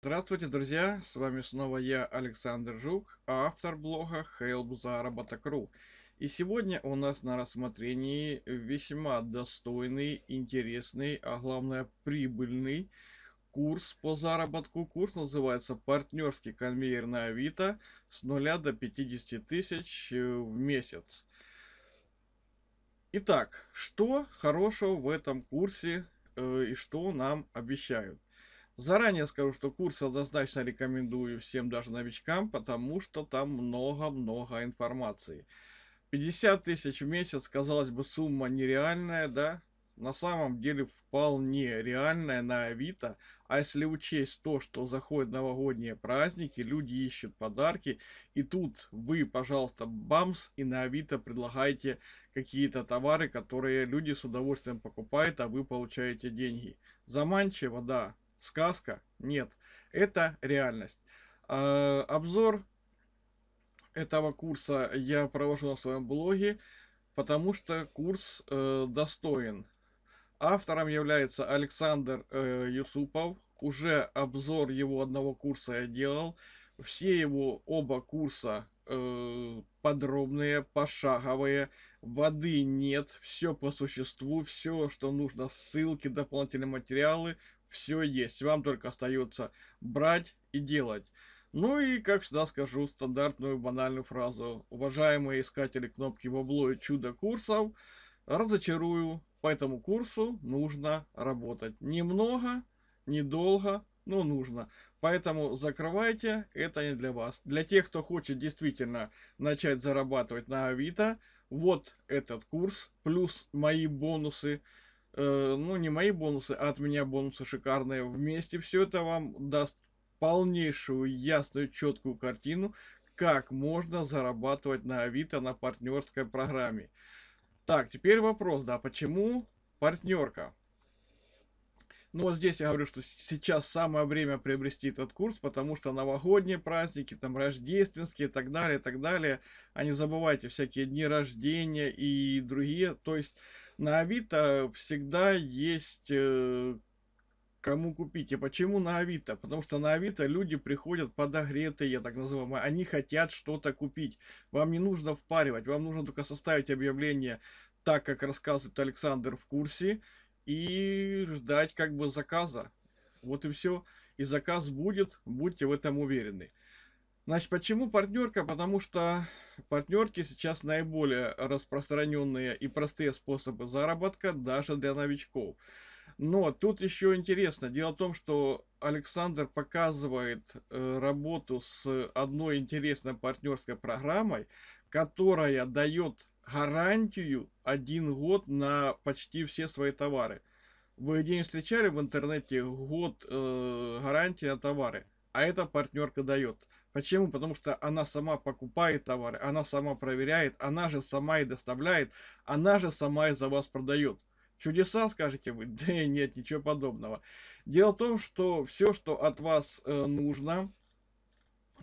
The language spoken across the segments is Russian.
Здравствуйте, друзья! С вами снова я, Александр Жук, автор блога helpzaработок.ру. И сегодня у нас на рассмотрении весьма достойный, интересный, а главное прибыльный курс по заработку. Курс называется «Партнерский конвейер на Авито с нуля до 50 тысяч э, в месяц». Итак, что хорошего в этом курсе э, и что нам обещают? Заранее скажу, что курс однозначно рекомендую всем, даже новичкам, потому что там много-много информации. 50 тысяч в месяц, казалось бы, сумма нереальная, да? На самом деле вполне реальная на Авито. А если учесть то, что заходят новогодние праздники, люди ищут подарки, и тут вы, пожалуйста, бамс, и на Авито предлагаете какие-то товары, которые люди с удовольствием покупают, а вы получаете деньги. Заманчиво, да, сказка, нет, это реальность. Э, обзор этого курса я провожу на своем блоге, потому что курс э, достоин. Автором является Александр э, Юсупов. Уже обзор его одного курса я делал. Все его оба курса э, подробные, пошаговые. Воды нет, все по существу, все, что нужно, ссылки, дополнительные материалы, все есть. Вам только остается брать и делать. Ну и, как всегда, скажу стандартную банальную фразу. Уважаемые искатели кнопки бабло и чудо курсов, разочарую, по этому курсу нужно работать. Немного, недолго, но нужно. Поэтому закрывайте, это не для вас. Для тех, кто хочет действительно начать зарабатывать на Авито, вот этот курс, плюс мои бонусы – Э, ну не мои бонусы, а от меня бонусы шикарные. Вместе все это вам даст полнейшую, ясную, четкую картину, как можно зарабатывать на Авито на партнерской программе. Так, теперь вопрос, да, почему партнерка? Ну вот здесь я говорю, что сейчас самое время приобрести этот курс, потому что новогодние праздники, там рождественские и так далее, и так далее. А не забывайте всякие дни рождения и другие. То есть на Авито всегда есть э, кому купить. И почему на Авито? Потому что на Авито люди приходят подогретые, я так называемые. Они хотят что-то купить. Вам не нужно впаривать, вам нужно только составить объявление так, как рассказывает Александр в курсе, и ждать как бы заказа. Вот и все. И заказ будет, будьте в этом уверены. Значит, почему партнерка? Потому что партнерки сейчас наиболее распространенные и простые способы заработка даже для новичков. Но тут еще интересно. Дело в том, что Александр показывает э, работу с одной интересной партнерской программой, которая дает гарантию один год на почти все свои товары. Вы день встречали в интернете год э, гарантии на товары? А эта партнерка дает. Почему? Потому что она сама покупает товары, она сама проверяет, она же сама и доставляет, она же сама и за вас продает. Чудеса, скажете вы? Да нет, ничего подобного. Дело в том, что все, что от вас э, нужно,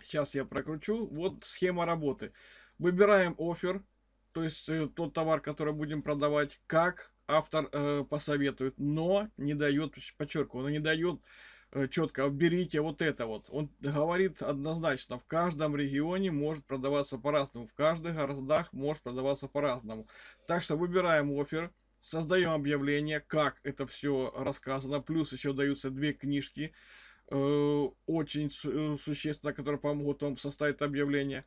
сейчас я прокручу, вот схема работы. Выбираем офер, то есть э, тот товар, который будем продавать, как автор э, посоветует, но не дает, подчеркиваю, он не дает э, четко, берите вот это вот. Он говорит однозначно, в каждом регионе может продаваться по-разному, в каждых городах может продаваться по-разному. Так что выбираем офер, создаем объявление, как это все рассказано, плюс еще даются две книжки, э, очень су существенно, которые помогут вам составить объявление.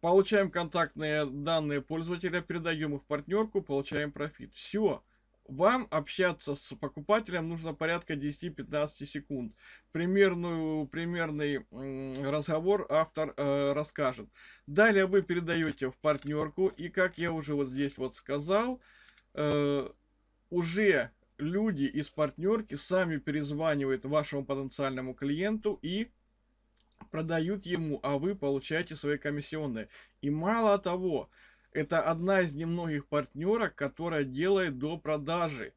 Получаем контактные данные пользователя, передаем их партнерку, получаем профит. Все. Вам общаться с покупателем нужно порядка 10-15 секунд. Примерную, примерный разговор автор э, расскажет. Далее вы передаете в партнерку. И как я уже вот здесь вот сказал, э, уже люди из партнерки сами перезванивают вашему потенциальному клиенту и продают ему, а вы получаете свои комиссионные. И мало того, это одна из немногих партнерок, которая делает до продажи.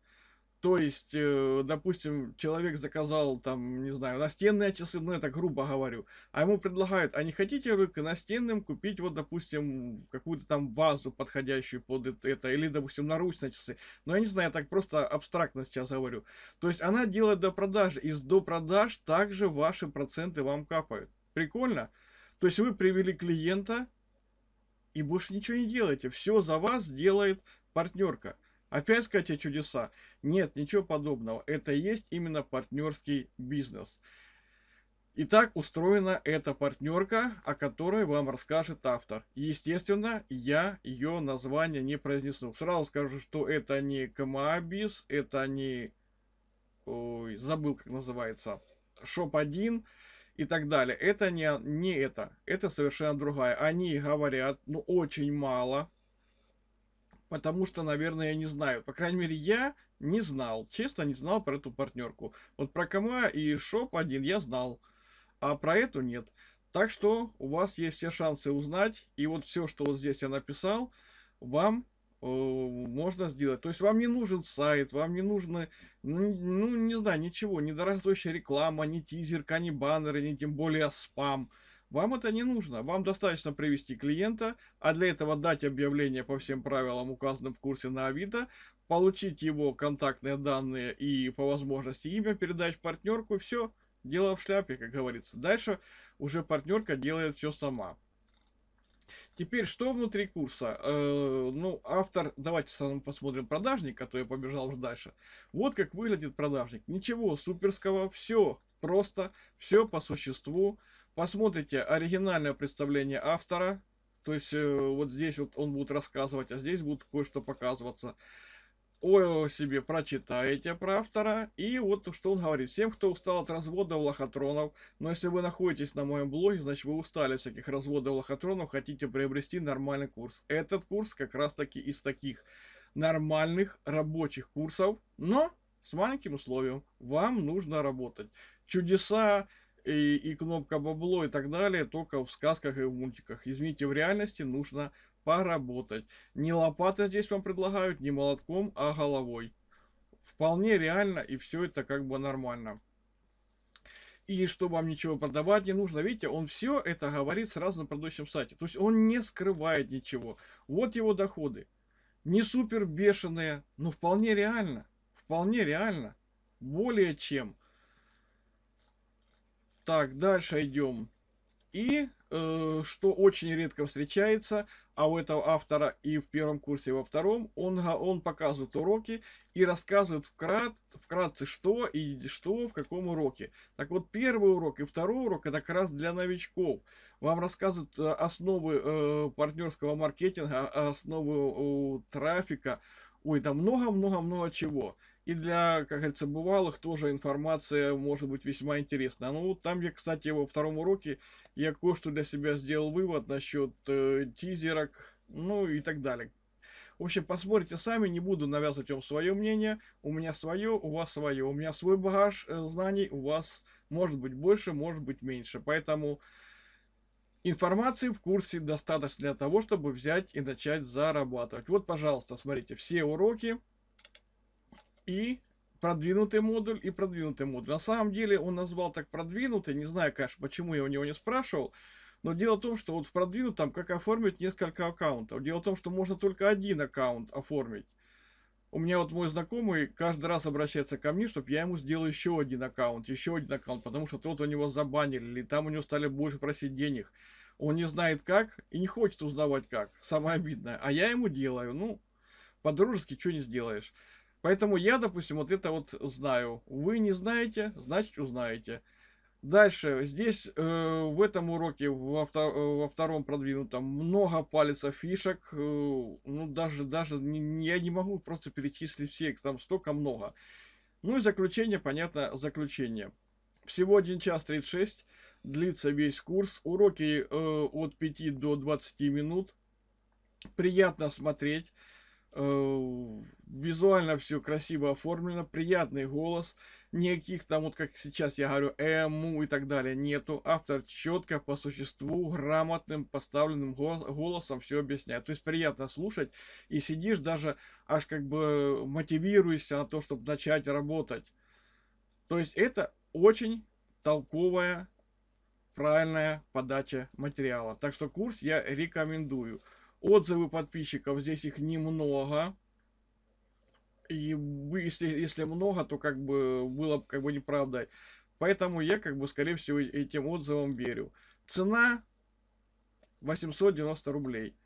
То есть, э, допустим, человек заказал там, не знаю, настенные часы, ну это грубо говорю, а ему предлагают, а не хотите вы к настенным купить вот, допустим, какую-то там вазу подходящую под это, или, допустим, наручные часы. Но ну, я не знаю, я так просто абстрактно сейчас говорю. То есть она делает до продажи, и с до продаж также ваши проценты вам капают. Прикольно? То есть вы привели клиента, и больше ничего не делаете. Все за вас делает партнерка. Опять, сказать о чудеса? Нет, ничего подобного. Это есть именно партнерский бизнес. Итак, устроена эта партнерка, о которой вам расскажет автор. Естественно, я ее название не произнесу. Сразу скажу, что это не Камаабис, это не... Ой, забыл, как называется. Шоп-1 и так далее. Это не, не это. Это совершенно другая. Они говорят, ну, очень мало потому что, наверное, я не знаю. По крайней мере, я не знал, честно не знал про эту партнерку. Вот про Кама и Шоп один я знал, а про эту нет. Так что у вас есть все шансы узнать, и вот все, что вот здесь я написал, вам э, можно сделать. То есть вам не нужен сайт, вам не нужно, ну, не знаю, ничего, недорастущая реклама, ни тизерка, ни баннеры, ни тем более спам. Вам это не нужно, вам достаточно привести клиента, а для этого дать объявление по всем правилам, указанным в курсе на Авито, получить его контактные данные и по возможности имя, передать партнерку, все, дело в шляпе, как говорится. Дальше уже партнерка делает все сама. Теперь, что внутри курса? Э, ну, автор, давайте сам посмотрим продажник, который а побежал уже дальше. Вот как выглядит продажник. Ничего суперского, все просто, все по существу. Посмотрите оригинальное представление автора. То есть э, вот здесь вот он будет рассказывать, а здесь будет кое-что показываться. О себе прочитаете про автора. И вот что он говорит. Всем, кто устал от разводов лохотронов, но если вы находитесь на моем блоге, значит вы устали от всяких разводов лохотронов, хотите приобрести нормальный курс. Этот курс как раз таки из таких нормальных рабочих курсов, но с маленьким условием. Вам нужно работать. Чудеса и, и кнопка бабло и так далее только в сказках и в мультиках. Извините, в реальности нужно поработать. Не лопатой здесь вам предлагают, не молотком, а головой. Вполне реально и все это как бы нормально. И что вам ничего продавать не нужно. Видите, он все это говорит сразу на предыдущем сайте. То есть он не скрывает ничего. Вот его доходы. Не супер бешеные, но вполне реально. Вполне реально. Более чем. Так, дальше идем. И, э, что очень редко встречается, а у этого автора и в первом курсе, и во втором, он, он показывает уроки и рассказывает вкрат, вкратце, что и что в каком уроке. Так вот, первый урок и второй урок, это как раз для новичков. Вам рассказывают э, основы э, партнерского маркетинга, а, основы э, трафика, трафика, Ой, там много-много-много чего. И для, как говорится, бывалых тоже информация может быть весьма интересна. Ну, там я, кстати, во втором уроке я кое-что для себя сделал вывод насчет э, тизерок, ну и так далее. В общем, посмотрите сами, не буду навязывать вам свое мнение. У меня свое, у вас свое. У меня свой багаж э, знаний, у вас может быть больше, может быть меньше. Поэтому Информации в курсе достаточно для того, чтобы взять и начать зарабатывать. Вот, пожалуйста, смотрите, все уроки и продвинутый модуль и продвинутый модуль. На самом деле он назвал так продвинутый, не знаю, конечно, почему я у него не спрашивал, но дело в том, что вот в продвинутом как оформить несколько аккаунтов. Дело в том, что можно только один аккаунт оформить. У меня вот мой знакомый каждый раз обращается ко мне, чтобы я ему сделал еще один аккаунт, еще один аккаунт, потому что тот у него забанили, или там у него стали больше просить денег. Он не знает как и не хочет узнавать как. Самое обидное. А я ему делаю. Ну, по-дружески что не сделаешь. Поэтому я, допустим, вот это вот знаю. Вы не знаете, значит узнаете. Дальше, здесь э, в этом уроке, во, втор э, во втором продвинутом, много палецов фишек, э, ну даже, даже не, я не могу просто перечислить все, их там столько много. Ну и заключение, понятно, заключение. Всего 1 час 36, длится весь курс, уроки э, от 5 до 20 минут, приятно смотреть. Э, визуально все красиво оформлено, приятный голос, никаких там, вот как сейчас я говорю, эму и так далее нету. Автор четко по существу, грамотным поставленным голосом все объясняет. То есть приятно слушать и сидишь даже аж как бы мотивируешься на то, чтобы начать работать. То есть это очень толковая, правильная подача материала. Так что курс я рекомендую. Отзывы подписчиков, здесь их немного. И если, если много, то как бы было как бы неправда. Поэтому я как бы, скорее всего, этим отзывам верю. Цена 890 рублей.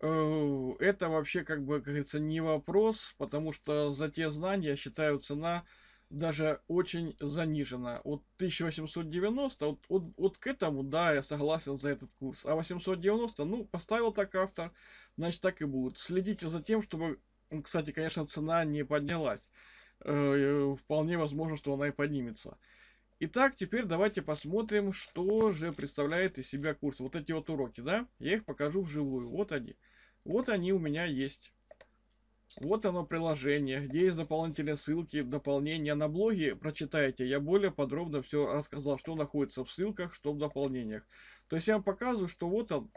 Э, это вообще, как бы, как говорится, не вопрос, потому что за те знания, я считаю, цена даже очень занижена. От 1890, вот, вот, вот к этому, да, я согласен за этот курс. А 890, ну, поставил так автор, значит так и будет. Следите за тем, чтобы, кстати, конечно, цена не поднялась. Э, вполне возможно, что она и поднимется. Итак, теперь давайте посмотрим, что же представляет из себя курс. Вот эти вот уроки, да, я их покажу вживую. Вот они. Вот они у меня есть. Вот оно приложение, где есть дополнительные ссылки, дополнения на блоге, прочитайте, я более подробно все рассказал, что находится в ссылках, что в дополнениях. То есть я вам показываю, что вот он,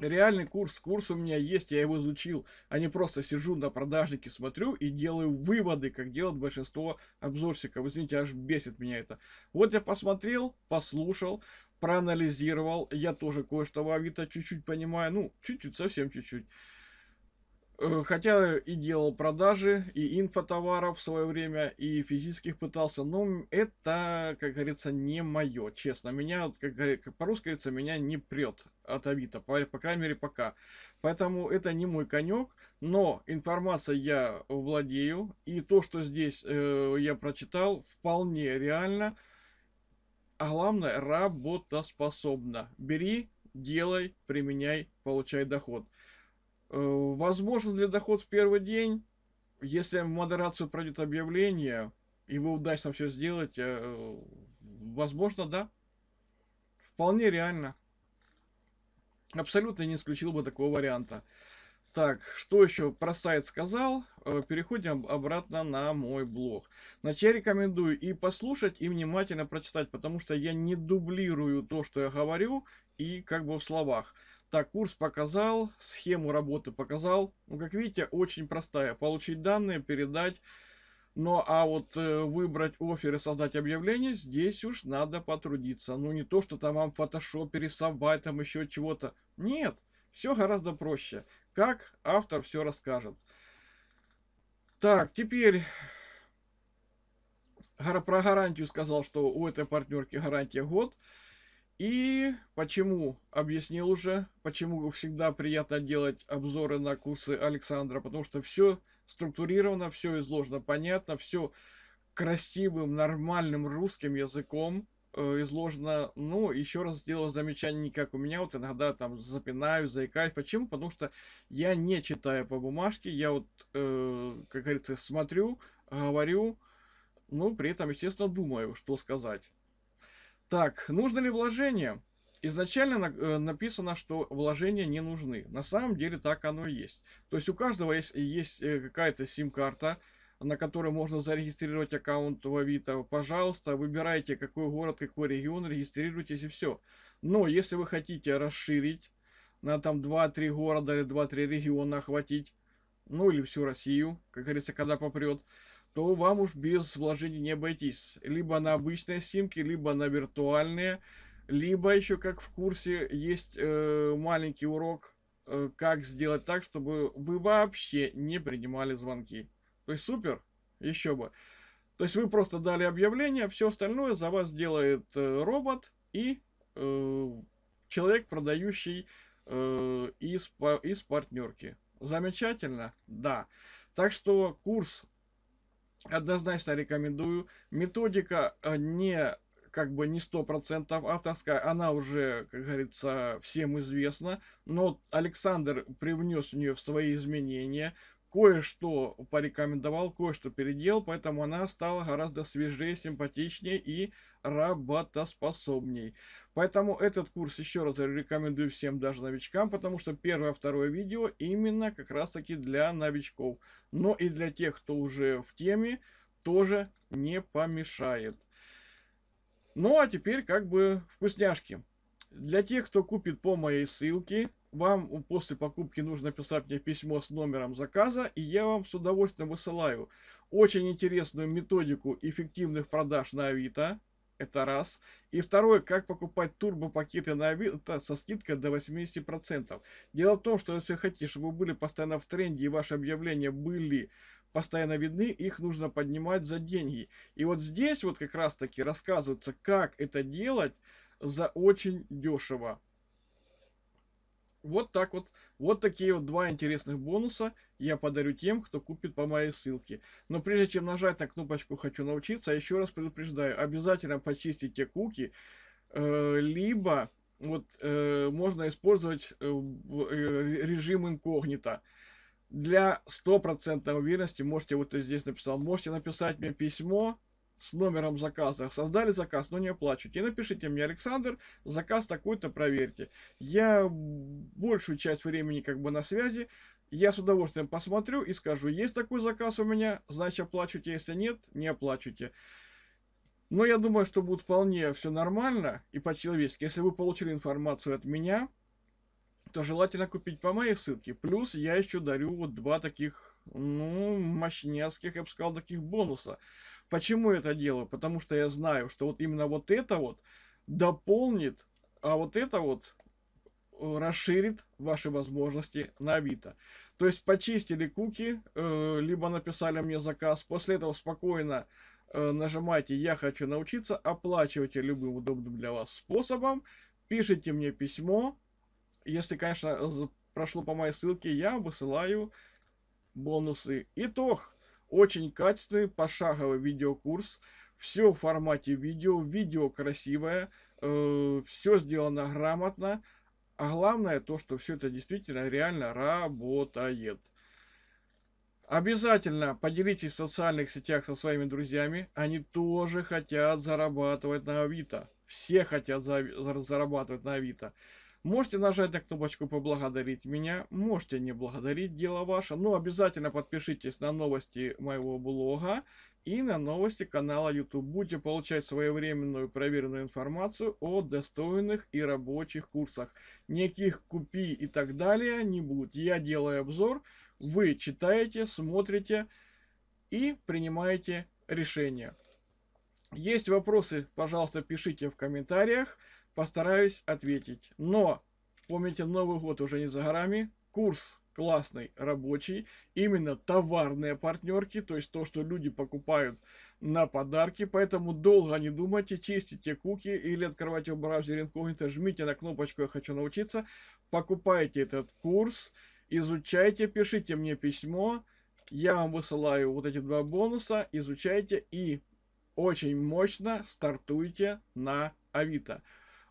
реальный курс, курс у меня есть, я его изучил, а не просто сижу на продажнике, смотрю и делаю выводы, как делают большинство обзорщиков. Извините, аж бесит меня это. Вот я посмотрел, послушал, проанализировал, я тоже кое-что в Авито чуть-чуть понимаю, ну, чуть-чуть, совсем чуть-чуть. Э, хотя и делал продажи, и инфотоваров в свое время, и физических пытался, но это, как говорится, не мое, честно. Меня, как, как по-русски говорится, меня не прет от Авито, по, по крайней мере пока. Поэтому это не мой конек, но информация я владею, и то, что здесь э, я прочитал, вполне реально, а главное, работоспособно. Бери, делай, применяй, получай доход. Э, возможно, для доход в первый день, если в модерацию пройдет объявление, и вы удачно все сделать, э, возможно, да. Вполне реально. Абсолютно не исключил бы такого варианта. Так, что еще про сайт сказал? Э, переходим обратно на мой блог. Значит, я рекомендую и послушать, и внимательно прочитать, потому что я не дублирую то, что я говорю, и как бы в словах. Так, курс показал, схему работы показал. Ну, как видите, очень простая. Получить данные, передать. Ну, а вот э, выбрать офер и создать объявление, здесь уж надо потрудиться. Ну, не то, что там вам фотошоп рисовать, там еще чего-то. Нет, все гораздо проще. Как автор все расскажет. Так, теперь... Про гарантию сказал, что у этой партнерки гарантия год. И почему, объяснил уже, почему всегда приятно делать обзоры на курсы Александра, потому что все структурировано, все изложено понятно, все красивым, нормальным русским языком э, изложено. Ну, еще раз сделал замечание, не как у меня, вот иногда там запинаю, заикаюсь. Почему? Потому что я не читаю по бумажке, я вот, э, как говорится, смотрю, говорю, ну при этом, естественно, думаю, что сказать. Так, нужно ли вложение? Изначально э, написано, что вложения не нужны. На самом деле так оно и есть. То есть у каждого есть, есть э, какая-то сим-карта, на которой можно зарегистрировать аккаунт в Авито. Пожалуйста, выбирайте какой город, какой регион, регистрируйтесь и все. Но если вы хотите расширить на там 2-3 города или 2-3 региона охватить, ну или всю Россию, как говорится, когда попрет, то вам уж без вложений не обойтись. Либо на обычные симки, либо на виртуальные. Либо еще, как в курсе, есть э, маленький урок, э, как сделать так, чтобы вы вообще не принимали звонки. То есть супер, еще бы. То есть вы просто дали объявление, все остальное за вас делает э, робот и э, человек, продающий э, из, из партнерки. Замечательно? Да. Так что курс Однозначно рекомендую. Методика э, не как бы не сто процентов авторская, она уже, как говорится, всем известна, но Александр привнес в нее свои изменения, кое-что порекомендовал, кое-что переделал, поэтому она стала гораздо свежее, симпатичнее и работоспособней. Поэтому этот курс еще раз рекомендую всем, даже новичкам, потому что первое, второе видео именно как раз таки для новичков. Но и для тех, кто уже в теме, тоже не помешает. Ну а теперь как бы вкусняшки. Для тех, кто купит по моей ссылке, вам после покупки нужно писать мне письмо с номером заказа, и я вам с удовольствием высылаю очень интересную методику эффективных продаж на Авито. Это раз. И второе, как покупать турбопакеты на Авито со скидкой до 80%. Дело в том, что если хотите, чтобы вы были постоянно в тренде и ваши объявления были постоянно видны, их нужно поднимать за деньги. И вот здесь вот как раз таки рассказывается, как это делать за очень дешево. Вот так вот. Вот такие вот два интересных бонуса я подарю тем, кто купит по моей ссылке. Но прежде чем нажать на кнопочку «Хочу научиться», еще раз предупреждаю, обязательно почистите куки, э, либо вот э, можно использовать э, э режим инкогнито. Для стопроцентной уверенности можете, вот здесь написал, можете написать мне письмо, с номером заказа. Создали заказ, но не оплачивайте. И напишите мне, Александр, заказ такой-то проверьте. Я большую часть времени как бы на связи. Я с удовольствием посмотрю и скажу, есть такой заказ у меня, значит оплачивайте, если нет, не оплачивайте. Но я думаю, что будет вполне все нормально и по-человечески. Если вы получили информацию от меня, то желательно купить по моей ссылке. Плюс я еще дарю вот два таких, ну, мощнецких, я бы сказал, таких бонуса. Почему я это делаю? Потому что я знаю, что вот именно вот это вот дополнит, а вот это вот э, расширит ваши возможности на Авито. То есть почистили куки, э, либо написали мне заказ. После этого спокойно э, нажимайте «Я хочу научиться», оплачивайте любым удобным для вас способом, пишите мне письмо. Если, конечно, прошло по моей ссылке, я высылаю бонусы. Итог очень качественный пошаговый видеокурс. Все в формате видео. Видео красивое. Э, все сделано грамотно. А главное то, что все это действительно реально работает. Обязательно поделитесь в социальных сетях со своими друзьями. Они тоже хотят зарабатывать на Авито. Все хотят за зарабатывать на Авито. Можете нажать на кнопочку «Поблагодарить меня», можете не благодарить, дело ваше, но обязательно подпишитесь на новости моего блога и на новости канала YouTube. Будете получать своевременную проверенную информацию о достойных и рабочих курсах. Никаких купи и так далее не будет. Я делаю обзор, вы читаете, смотрите и принимаете решение. Есть вопросы, пожалуйста, пишите в комментариях, постараюсь ответить. Но, помните, Новый год уже не за горами, курс классный, рабочий, именно товарные партнерки, то есть то, что люди покупают на подарки, поэтому долго не думайте, чистите куки или открывайте в браузере инкогнито, жмите на кнопочку «Я хочу научиться», покупайте этот курс, изучайте, пишите мне письмо, я вам высылаю вот эти два бонуса, изучайте и очень мощно стартуйте на Авито.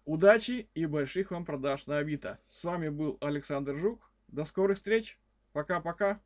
Удачи и больших вам продаж на Авито. С вами был Александр Жук. До скорых встреч. Пока-пока.